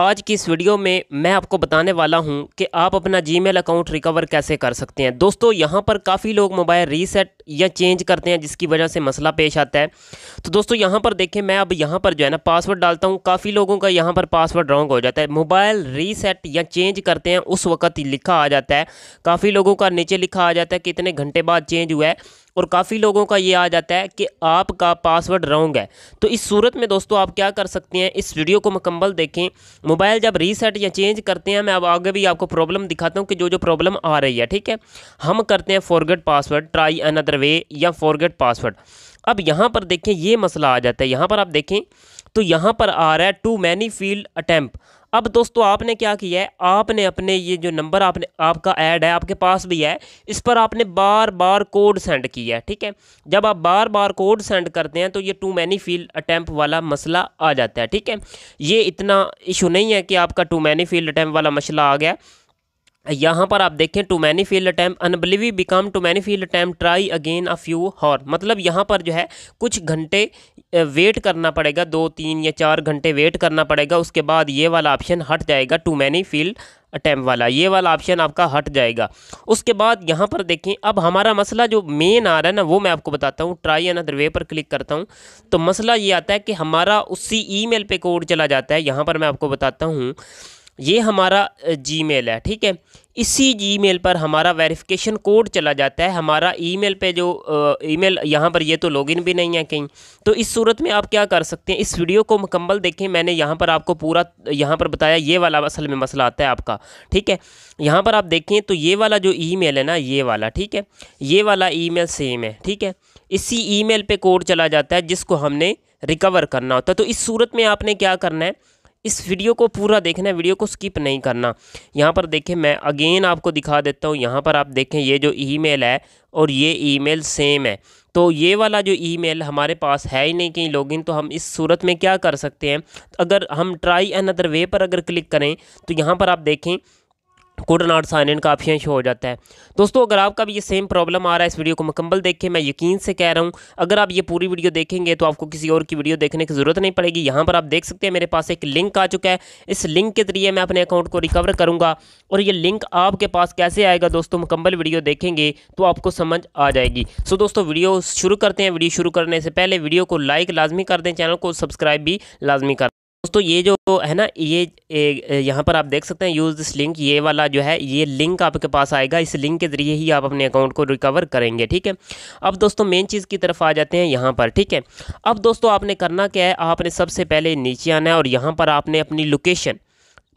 आज की इस वीडियो में मैं आपको बताने वाला हूं कि आप अपना जीमेल अकाउंट रिकवर कैसे कर सकते हैं दोस्तों यहां पर काफ़ी लोग मोबाइल रीसेट या चेंज करते हैं जिसकी वजह से मसला पेश आता है तो दोस्तों यहां पर देखें मैं अब यहां पर जो है ना पासवर्ड डालता हूं काफ़ी लोगों का यहां पर पासवर्ड रॉन्ग हो जाता है मोबाइल रीसेट या चेंज करते हैं उस वक्त लिखा आ जाता है काफ़ी लोगों का नीचे लिखा आ जाता है कि इतने घंटे बाद चेंज हुआ है और काफ़ी लोगों का ये आ जाता है कि आपका पासवर्ड रॉन्ग है तो इस सूरत में दोस्तों आप क्या कर सकते हैं इस वीडियो को मुकम्मल देखें मोबाइल जब रीसेट या चेंज करते हैं मैं अब आगे भी आपको प्रॉब्लम दिखाता हूँ कि जो जो प्रॉब्लम आ रही है ठीक है हम करते हैं forget password try another way या फॉरगेट पासवर्ड अब यहाँ पर देखें ये मसला आ जाता है यहाँ पर आप देखें तो यहाँ पर आ रहा है टू मैनी फील्ड अटैम्प अब दोस्तों आपने क्या किया है आपने अपने ये जो नंबर आपने आपका ऐड है आपके पास भी है इस पर आपने बार बार कोड सेंड किया है ठीक है जब आप बार बार कोड सेंड करते हैं तो ये टू मैनी फील्ड अटैम्प वाला मसला आ जाता है ठीक है ये इतना इशू नहीं है कि आपका टू मैनी फील्ड अटैम्प वाला मसला आ गया यहाँ पर आप देखें too many failed attempt unavailable because too many failed attempt try again a few hour मतलब यहाँ पर जो है कुछ घंटे वेट करना पड़ेगा दो तीन या चार घंटे वेट करना पड़ेगा उसके बाद ये वाला ऑप्शन हट जाएगा टू मैनी फील्ड अटैम्प वाला ये वाला ऑप्शन आपका हट जाएगा उसके बाद यहाँ पर देखें अब हमारा मसला जो मेन आ रहा है ना वो मैं आपको बताता हूँ ट्राई एन अदर वे पर क्लिक करता हूँ तो मसला ये आता है कि हमारा उसी ईमेल पे कोड चला जाता है यहाँ पर मैं आपको बताता हूँ ये हमारा जीमेल है ठीक है इसी जीमेल पर हमारा वेरिफिकेशन कोड चला जाता है हमारा ईमेल पे जो ईमेल यहाँ पर ये तो लॉगिन भी नहीं है कहीं तो इस सूरत में आप क्या कर सकते हैं इस वीडियो को मुकम्मल देखें मैंने यहाँ पर आपको पूरा यहाँ पर बताया ये वाला असल में मसला आता है आपका ठीक है यहाँ पर आप देखें तो ये वाला जो ई है ना ये वाला ठीक है ये वाला ई सेम है ठीक है इसी ई मेल कोड चला जाता है जिसको हमने रिकवर करना होता है तो इस सूरत में आपने क्या करना है इस वीडियो को पूरा देखना है वीडियो को स्किप नहीं करना यहाँ पर देखें मैं अगेन आपको दिखा देता हूँ यहाँ पर आप देखें ये जो ईमेल है और ये ईमेल सेम है तो ये वाला जो ईमेल हमारे पास है ही नहीं कहीं लॉगिन तो हम इस सूरत में क्या कर सकते हैं अगर हम ट्राई अनदर वे पर अगर क्लिक करें तो यहाँ पर आप देखें कुड नॉट साइन इन का ऑप्शन शो हो जाता है दोस्तों अगर आपका भी ये सेम प्रॉब्लम आ रहा है इस वीडियो को मुकम्मल देखें मैं यकीन से कह रहा हूँ अगर आप ये पूरी वीडियो देखेंगे तो आपको किसी और की वीडियो देखने की ज़रूरत नहीं पड़ेगी यहाँ पर आप देख सकते हैं मेरे पास एक लिंक आ चुका है इस लिंक के ज़रिए मैं अपने अकाउंट को रिकवर करूँगा और ये लिंक आपके पास कैसे आएगा दोस्तों मुकम्मल वीडियो देखेंगे तो आपको समझ आ जाएगी सो दोस्तों वीडियो शुरू करते हैं वीडियो शुरू करने से पहले वीडियो को लाइक लाजमी कर दें चैनल को सब्सक्राइब भी लाजमी कर दोस्तों ये जो है ना ये यहाँ पर आप देख सकते हैं यूज़ दिस लिंक ये वाला जो है ये लिंक आपके पास आएगा इस लिंक के ज़रिए ही आप अपने अकाउंट को रिकवर करेंगे ठीक है अब दोस्तों मेन चीज़ की तरफ आ जाते हैं यहाँ पर ठीक है अब दोस्तों आपने करना क्या है आपने सबसे पहले नीचे आना है और यहाँ पर आपने अपनी लोकेशन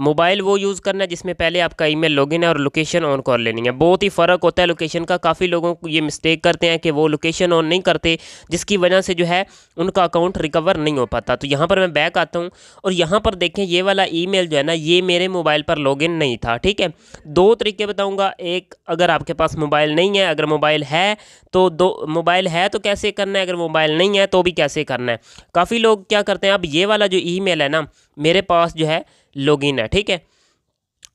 मोबाइल वो यूज़ करना है जिसमें पहले आपका ईमेल लॉगिन है और लोकेशन ऑन कर लेनी है बहुत ही फ़र्क होता है लोकेशन का काफ़ी लोगों को ये मिस्टेक करते हैं कि वो लोकेशन ऑन नहीं करते जिसकी वजह से जो है उनका अकाउंट रिकवर नहीं हो पाता तो यहाँ पर मैं बैक आता हूँ और यहाँ पर देखें ये वाला ई जो है ना ये मेरे मोबाइल पर लॉग नहीं था ठीक है दो तरीके बताऊँगा एक अगर आपके पास मोबाइल नहीं है अगर मोबाइल है तो दो मोबाइल है तो कैसे करना है अगर मोबाइल नहीं है तो भी कैसे करना है काफ़ी लोग क्या करते हैं अब ये वाला जो ई है ना मेरे पास जो है लॉगिन है ठीक है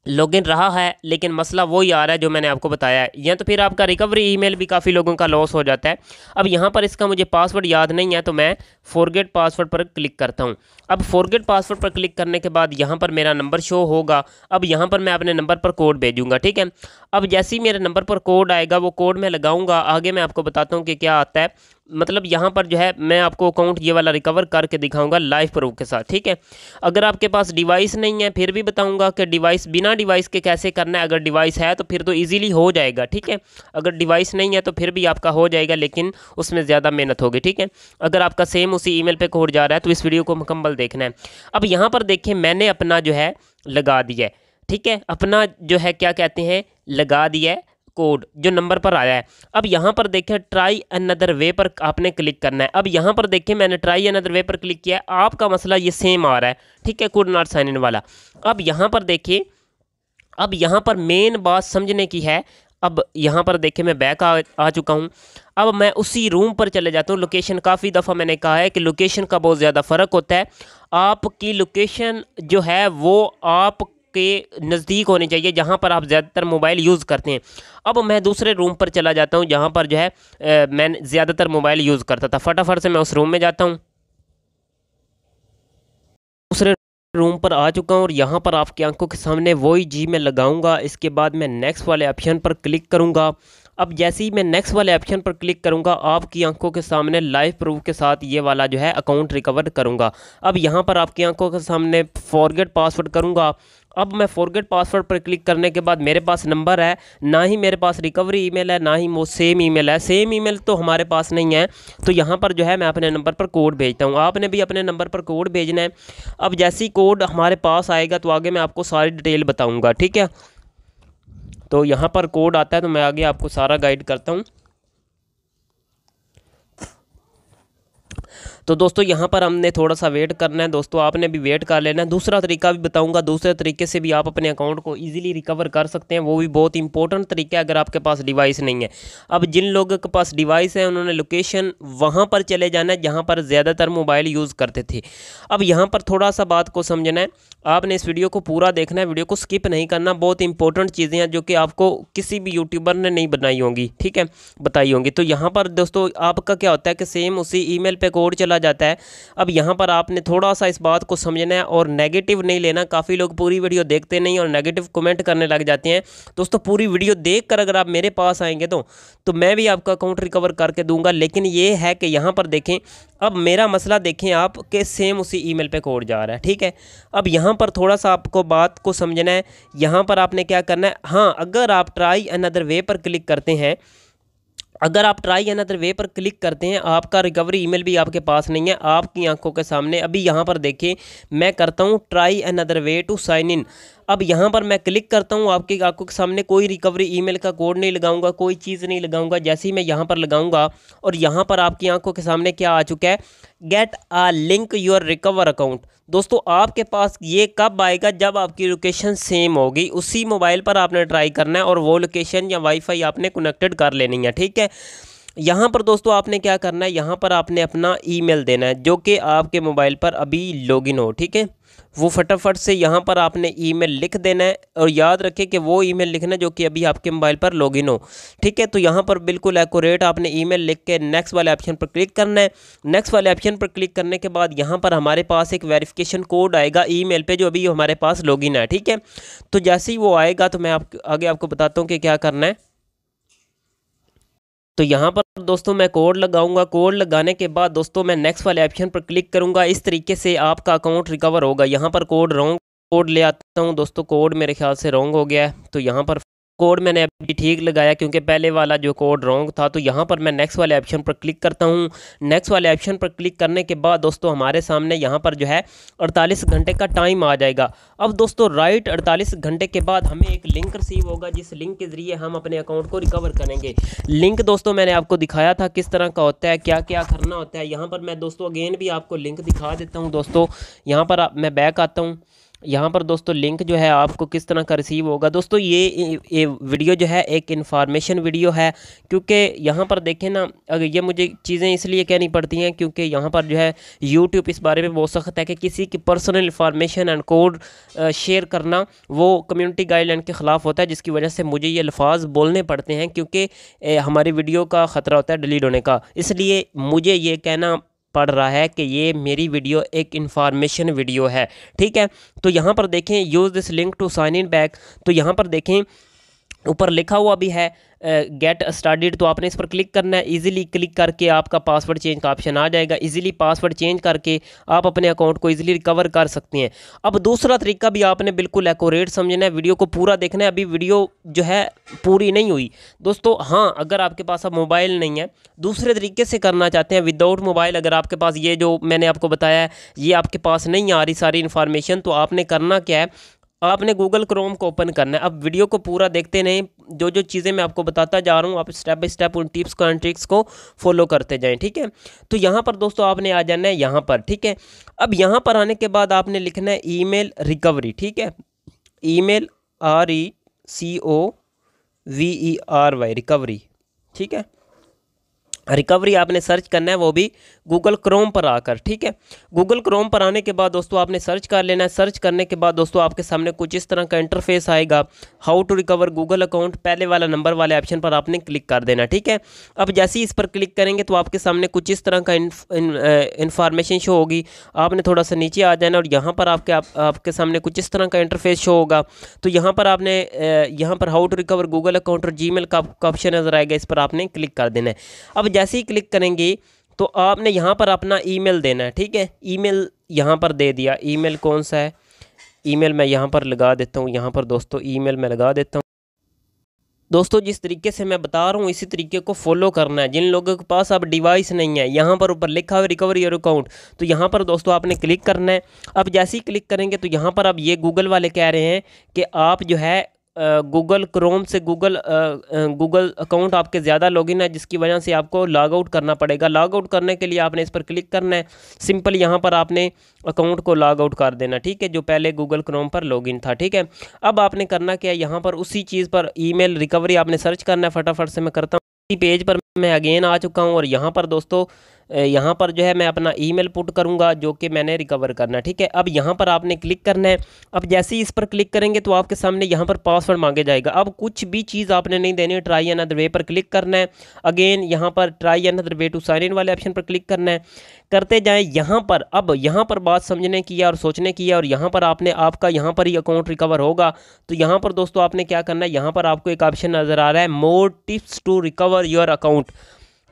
लॉगिन रहा है लेकिन मसला वही आ रहा है जो मैंने आपको बताया है या तो फिर आपका रिकवरी ईमेल भी काफ़ी लोगों का लॉस हो जाता है अब यहाँ पर इसका मुझे पासवर्ड याद नहीं है तो मैं फॉरगेट पासवर्ड पर क्लिक करता हूँ अब फॉरगेट पासवर्ड पर क्लिक करने के बाद यहाँ पर मेरा नंबर शो होगा अब यहाँ पर मैं अपने नंबर पर कोड भेजूँगा ठीक है अब जैसे ही मेरे नंबर पर कोड आएगा वो कोड मैं लगाऊँगा आगे मैं आपको बताता हूँ कि क्या आता है मतलब यहाँ पर जो है मैं आपको अकाउंट ये वाला रिकवर करके दिखाऊंगा लाइव प्रूफ के साथ ठीक है अगर आपके पास डिवाइस नहीं है फिर भी बताऊंगा कि डिवाइस बिना डिवाइस के कैसे करना है अगर डिवाइस है तो फिर तो ईजिली हो जाएगा ठीक है अगर डिवाइस नहीं है तो फिर भी आपका हो जाएगा लेकिन उसमें ज़्यादा मेहनत होगी ठीक है अगर आपका सेम उसी ई मेल कोड जा रहा है तो इस वीडियो को मुकम्मल देखना है अब यहाँ पर देखें मैंने अपना जो है लगा दिया है ठीक है अपना जो है क्या कहते हैं लगा दिया है कोड जो नंबर पर आया है अब यहाँ पर देखें ट्राई अनदर वे पर आपने क्लिक करना है अब यहाँ पर देखें मैंने ट्राई अनदर वे पर क्लिक किया है आपका मसला ये सेम आ रहा है ठीक है कुड नॉट साइन इन वाला अब यहाँ पर देखिए अब यहाँ पर मेन बात समझने की है अब यहाँ पर देखें मैं बैक आ, आ चुका हूँ अब मैं उसी रूम पर चले जाता हूँ लोकेशन काफ़ी दफ़ा मैंने कहा है कि लोकेशन का बहुत ज़्यादा फ़र्क होता है आपकी लोकेशन जो है वो आप के नज़दीक होने चाहिए जहाँ पर आप ज़्यादातर मोबाइल यूज़ करते हैं अब मैं दूसरे रूम पर चला जाता हूँ जहाँ पर जो है मैं ज़्यादातर मोबाइल यूज़ करता था फटाफट से मैं उस रूम में जाता हूँ दूसरे रूम पर आ चुका हूँ और यहाँ पर आपकी आंखों के सामने वही जी मैं लगाऊंगा इसके बाद मैं नेक्स्ट वाले ऑप्शन पर क्लिक करूँगा अब जैसे ही मैं नेक्स्ट वाले ऑप्शन पर क्लिक करूंगा आपकी आंखों के सामने लाइव प्रूफ के साथ ये वाला जो है अकाउंट रिकवर करूंगा अब यहाँ पर आपकी आंखों के सामने फॉरगेट पासवर्ड करूंगा अब मैं फॉरगेट पासवर्ड पर क्लिक करने के बाद मेरे पास नंबर है ना ही मेरे पास रिकवरी ईमेल है ना ही वो सेम ईमेल है सेम ईमेल तो हमारे पास नहीं है तो यहाँ पर जो है मैं अपने नंबर पर कोड भेजता हूँ आपने भी अपने नंबर पर कोड भेजना है अब जैसी कोड हमारे पास आएगा तो आगे मैं आपको सारी डिटेल बताऊँगा ठीक है तो यहाँ पर कोड आता है तो मैं आगे आपको सारा गाइड करता हूँ तो दोस्तों यहाँ पर हमने थोड़ा सा वेट करना है दोस्तों आपने भी वेट कर लेना है दूसरा तरीका भी बताऊँगा दूसरे तरीके से भी आप अपने अकाउंट को ईजिली रिकवर कर सकते हैं वो भी बहुत इंपॉर्टेंट तरीका है अगर आपके पास डिवाइस नहीं है अब जिन लोगों के पास डिवाइस है उन्होंने लोकेशन वहाँ पर चले जाना है जहाँ पर ज़्यादातर मोबाइल यूज़ करते थे अब यहाँ पर थोड़ा सा बात को समझना है आपने इस वीडियो को पूरा देखना है वीडियो को स्किप नहीं करना बहुत इंपॉर्टेंट चीज़ें हैं जो कि आपको किसी भी यूट्यूबर ने नहीं बनाई होंगी ठीक है बताई होंगी तो यहाँ पर दोस्तों आपका क्या होता है कि सेम उसी ईमेल पे कोड चला चला जाता है अब यहाँ पर आपने थोड़ा सा इस बात को समझना है और नेगेटिव नहीं लेना काफ़ी लोग पूरी वीडियो देखते नहीं और नेगेटिव कमेंट करने लग जाते हैं दोस्तों पूरी वीडियो देख कर अगर आप मेरे पास आएंगे तो तो मैं भी आपका अकाउंट रिकवर करके दूंगा लेकिन ये है कि यहाँ पर देखें अब मेरा मसला देखें आप के सेम उसी ईमेल पे कोड जा रहा है ठीक है अब यहाँ पर थोड़ा सा आपको बात को समझना है यहाँ पर आपने क्या करना है हाँ अगर आप ट्राई अनदर वे पर क्लिक करते हैं अगर आप ट्राई अनदर वे पर क्लिक करते हैं आपका रिकवरी ईमेल भी आपके पास नहीं है आपकी आंखों के सामने अभी यहाँ पर देखें मैं करता हूँ try another way to sign in अब यहाँ पर मैं क्लिक करता हूँ आपकी आंखों के सामने कोई रिकवरी ईमेल का कोड नहीं लगाऊंगा कोई चीज़ नहीं लगाऊंगा जैसे ही मैं यहाँ पर लगाऊंगा और यहाँ पर आपकी आंखों के सामने क्या आ चुका है get a link your recover account दोस्तों आपके पास ये कब आएगा जब आपकी लोकेशन सेम होगी उसी मोबाइल पर आपने ट्राई करना है और वो लोकेशन या वाईफाई आपने कनेक्टेड कर लेनी है ठीक है यहाँ पर दोस्तों आपने क्या करना है यहाँ पर आपने अपना ईमेल देना है जो कि आपके मोबाइल पर अभी लॉगिन हो ठीक है वो फटाफट से यहाँ पर आपने ईमेल लिख देना है और याद रखें कि वो ईमेल लिखना जो कि अभी आपके मोबाइल पर लॉगिन हो ठीक है तो यहाँ पर बिल्कुल एकोरेट आपने ईमेल लिख के नेक्स्ट वाले ऑप्शन पर क्लिक करना है नेक्स्ट वाले ऑप्शन पर क्लिक करने के बाद यहाँ पर हमारे पास एक वेरिफिकेशन कोड आएगा ई मेल जो अभी हमारे पास लॉगिन है ठीक है तो जैसे ही वो आएगा तो मैं आप आगे आपको बताता हूँ कि क्या करना है तो यहाँ पर दोस्तों मैं कोड लगाऊंगा कोड लगाने के बाद दोस्तों मैं नेक्स्ट वाले ऑप्शन पर क्लिक करूँगा इस तरीके से आपका अकाउंट रिकवर होगा यहाँ पर कोड रॉन्ग कोड ले आता हूँ दोस्तों कोड मेरे ख्याल से रॉन्ग हो गया है तो यहाँ पर कोड मैंने अभी ठीक लगाया क्योंकि पहले वाला जो कोड रॉन्ग था तो यहाँ पर मैं नेक्स्ट वाले ऑप्शन पर क्लिक करता हूँ नेक्स्ट वाले ऑप्शन पर क्लिक करने के बाद दोस्तों हमारे सामने यहाँ पर जो है 48 घंटे का टाइम आ जाएगा अब दोस्तों राइट 48 घंटे के बाद हमें एक लिंक रिसीव होगा जिस लिंक के ज़रिए हम अपने अकाउंट को रिकवर करेंगे लिंक दोस्तों मैंने आपको दिखाया था किस तरह का होता है क्या क्या करना होता है यहाँ पर मैं दोस्तों अगेन भी आपको लिंक दिखा देता हूँ दोस्तों यहाँ पर मैं बैक आता हूँ यहाँ पर दोस्तों लिंक जो है आपको किस तरह का रिसीव होगा दोस्तों ये, ये वीडियो जो है एक इन्फॉर्मेशन वीडियो है क्योंकि यहाँ पर देखें ना अगर ये मुझे चीज़ें इसलिए कहनी पड़ती हैं क्योंकि यहाँ पर जो है यूट्यूब इस बारे में बहुत सख्त है कि किसी की personal information and code share करना वो कम्युनिटी गाइडलाइन के ख़िलाफ़ होता है जिसकी वजह से मुझे ये अल्फाज बोलने पड़ते हैं क्योंकि हमारी वीडियो का ख़तरा होता है डिलीट होने का इसलिए मुझे ये कहना पढ़ रहा है कि ये मेरी वीडियो एक इन्फॉर्मेशन वीडियो है ठीक है तो यहाँ पर देखें use this link to sign in back तो यहाँ पर देखें ऊपर लिखा हुआ भी है गेट स्टार्टेड तो आपने इस पर क्लिक करना है इजीली क्लिक करके आपका पासवर्ड चेंज का ऑप्शन आ जाएगा इजीली पासवर्ड चेंज करके आप अपने अकाउंट को इजीली रिकवर कर सकते हैं अब दूसरा तरीका भी आपने बिल्कुल एकोरेट समझना है वीडियो को पूरा देखना है अभी वीडियो जो है पूरी नहीं हुई दोस्तों हाँ अगर आपके पास अब मोबाइल नहीं है दूसरे तरीके से करना चाहते हैं विदाउट मोबाइल अगर आपके पास ये जो मैंने आपको बताया ये आपके पास नहीं आ रही सारी इन्फॉर्मेशन तो आपने करना क्या है आपने गूगल क्रोम को ओपन करना है अब वीडियो को पूरा देखते नहीं जो जो चीज़ें मैं आपको बताता जा रहा हूँ आप स्टेप बाय स्टेप उन टिप्स को एंड ट्रिक्स को फॉलो करते जाएं ठीक है तो यहाँ पर दोस्तों आपने आ जाना है यहाँ पर ठीक है अब यहाँ पर आने के बाद आपने लिखना है ईमेल रिकवरी ठीक है email R E C O V E R Y recovery ठीक है रिकवरी आपने सर्च करना है वो भी गूगल क्रोम पर आकर ठीक है गूगल क्रोम पर आने के बाद दोस्तों आपने सर्च कर लेना है सर्च करने के बाद दोस्तों आपके सामने कुछ इस तरह का इंटरफेस आएगा how to recover Google account पहले वाला नंबर वाले ऑप्शन पर आपने क्लिक कर देना ठीक है अब जैसे ही इस पर क्लिक करेंगे तो आपके सामने कुछ इस तरह का इन्फॉर्मेशन शो uh, होगी आपने थोड़ा सा नीचे आ जाना और यहाँ पर आपके आप, आपके सामने कुछ इस तरह का इंटरफेस शो होगा तो यहाँ पर आपने uh, यहाँ पर how to recover Google account और जी का ऑप्शन नजर आएगा इस पर आपने क्लिक कर देना है अब जैसे ही क्लिक करेंगे तो आपने यहाँ पर अपना ईमेल देना है ठीक है ईमेल यहाँ पर दे दिया ईमेल कौन सा है ईमेल मैं यहाँ पर लगा देता हूँ यहाँ पर दोस्तों ईमेल मैं लगा देता हूँ दोस्तों जिस तरीके से मैं बता रहा हूँ इसी तरीके को फॉलो करना है जिन लोगों के पास अब डिवाइस नहीं है यहाँ पर ऊपर लिखा हुआ रिकवरी योर अकाउंट तो यहाँ पर दोस्तों आपने क्लिक करना है अब जैसे ही क्लिक करेंगे तो यहाँ पर अब ये गूगल वाले कह रहे हैं कि आप जो है गूगल क्रोम से गूगल गूगल अकाउंट आपके ज़्यादा लॉगिन है जिसकी वजह से आपको लॉग आउट करना पड़ेगा लॉग आउट करने के लिए आपने इस पर क्लिक करना है सिंपल यहाँ पर आपने अकाउंट को लॉग आउट कर देना ठीक है जो पहले गूगल क्रोम पर लॉगिन था ठीक है अब आपने करना क्या यहाँ पर उसी चीज़ पर ई रिकवरी आपने सर्च करना है फटाफट से मैं करता हूँ पेज पर मैं अगेन आ चुका हूँ और यहाँ पर दोस्तों यहाँ पर जो है मैं अपना ईमेल पुट करूँगा जो कि मैंने रिकवर करना है ठीक है अब यहाँ पर आपने क्लिक करना है अब जैसे ही इस पर क्लिक करेंगे तो आपके सामने यहाँ पर पासवर्ड मांगे जाएगा अब कुछ भी चीज़ आपने नहीं देनी ट्राई अनदर वे पर क्लिक करना है अगेन यहाँ पर try another way to sign in वाले ऑप्शन पर क्लिक करना है करते जाएँ यहाँ पर अब यहाँ पर बात समझने की है और सोचने की है और यहाँ पर आपने आपका यहाँ पर ही अकाउंट रिकवर होगा तो यहाँ पर दोस्तों आपने क्या करना है यहाँ पर आपको एक ऑप्शन नज़र आ रहा है more tips to recover your account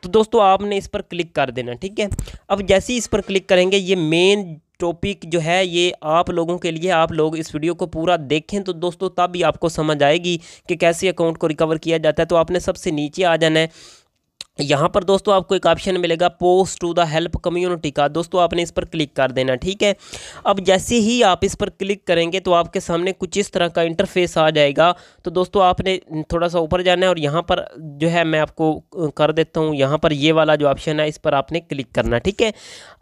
तो दोस्तों आपने इस पर क्लिक कर देना ठीक है अब जैसे ही इस पर क्लिक करेंगे ये मेन टॉपिक जो है ये आप लोगों के लिए आप लोग इस वीडियो को पूरा देखें तो दोस्तों तब भी आपको समझ आएगी कि कैसे अकाउंट को रिकवर किया जाता है तो आपने सबसे नीचे आ जाना है यहाँ पर दोस्तों आपको एक ऑप्शन मिलेगा post to the help community का दोस्तों आपने इस पर क्लिक कर देना ठीक है अब जैसे ही आप इस पर क्लिक करेंगे तो आपके सामने कुछ इस तरह का इंटरफेस आ जाएगा तो दोस्तों आपने थोड़ा सा ऊपर जाना है और यहाँ पर जो है मैं आपको कर देता हूँ यहाँ पर ये वाला जो ऑप्शन है इस पर आपने क्लिक करना ठीक है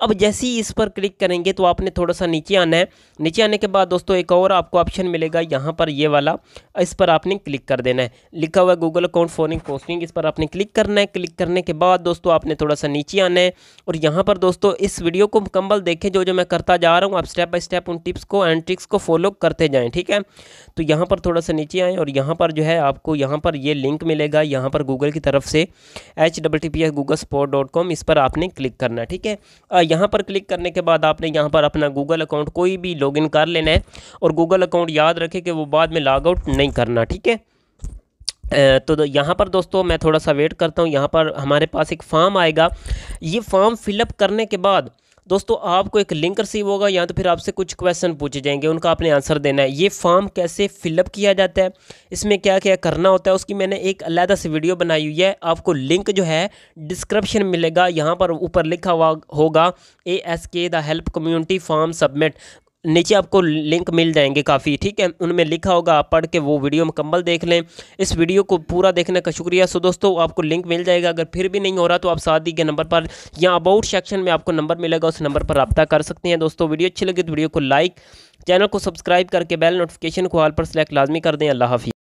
अब जैसे ही इस पर क्लिक करेंगे तो आपने थोड़ा सा नीचे आना है नीचे आने के बाद दोस्तों एक और आपको ऑप्शन मिलेगा यहाँ पर ये वाला इस पर आपने क्लिक कर देना है लिखा हुआ गूगल अकाउंट फोनिंग पोस्टिंग इस पर आपने क्लिक करना है क्लिक कर करने के बाद दोस्तों आपने थोड़ा सा नीचे आना है और यहाँ पर दोस्तों इस वीडियो को मुकम्मल देखें जो जो मैं करता जा रहा हूँ आप स्टेप बाय स्टेप उन टिप्स को एंड ट्रिक्स को फॉलो करते जाएँ ठीक है तो यहाँ पर थोड़ा सा नीचे आएँ और यहाँ पर जो है आपको यहाँ पर ये लिंक मिलेगा यहाँ पर गूगल की तरफ से H double T P S Google sport dot com इस पर आपने क्लिक करना ठीक है यहाँ पर क्लिक करने के बाद आपने यहाँ पर अपना गूगल अकाउंट कोई भी इन कर लेना है और गूगल अकाउंट याद रखें कि वो बाद में लॉग आउट नहीं करना ठीक है तो यहाँ पर दोस्तों मैं थोड़ा सा वेट करता हूँ यहाँ पर हमारे पास एक फॉर्म आएगा ये फॉर्म फिलअप करने के बाद दोस्तों आपको एक लिंक रिसीव होगा या तो फिर आपसे कुछ क्वेश्चन पूछे जाएंगे उनका आपने आंसर देना है ये फॉर्म कैसे फिलअप किया जाता है इसमें क्या क्या करना होता है उसकी मैंने एक अलहदा से वीडियो बनाई हुई है आपको लिंक जो है डिस्क्रिप्शन मिलेगा यहाँ पर ऊपर लिखा हुआ होगा A S K the help community form submit नीचे आपको लिंक मिल जाएंगे काफ़ी ठीक है उनमें लिखा होगा आप पढ़ के वो वीडियो मुकम्मल देख लें इस वीडियो को पूरा देखने का शुक्रिया सो दोस्तों आपको लिंक मिल जाएगा अगर फिर भी नहीं हो रहा तो आप शादी के नंबर पर या अबाउट सेक्शन में आपको नंबर मिलेगा उस नंबर पर रब्ता कर सकते हैं दोस्तों वीडियो अच्छी लगी तो वीडियो को लाइक चैनल को सब्सक्राइब करके बेल नोटिफिकेशन को हाल पर सेलेक्ट लाजमी कर दें अल्लाह हाफी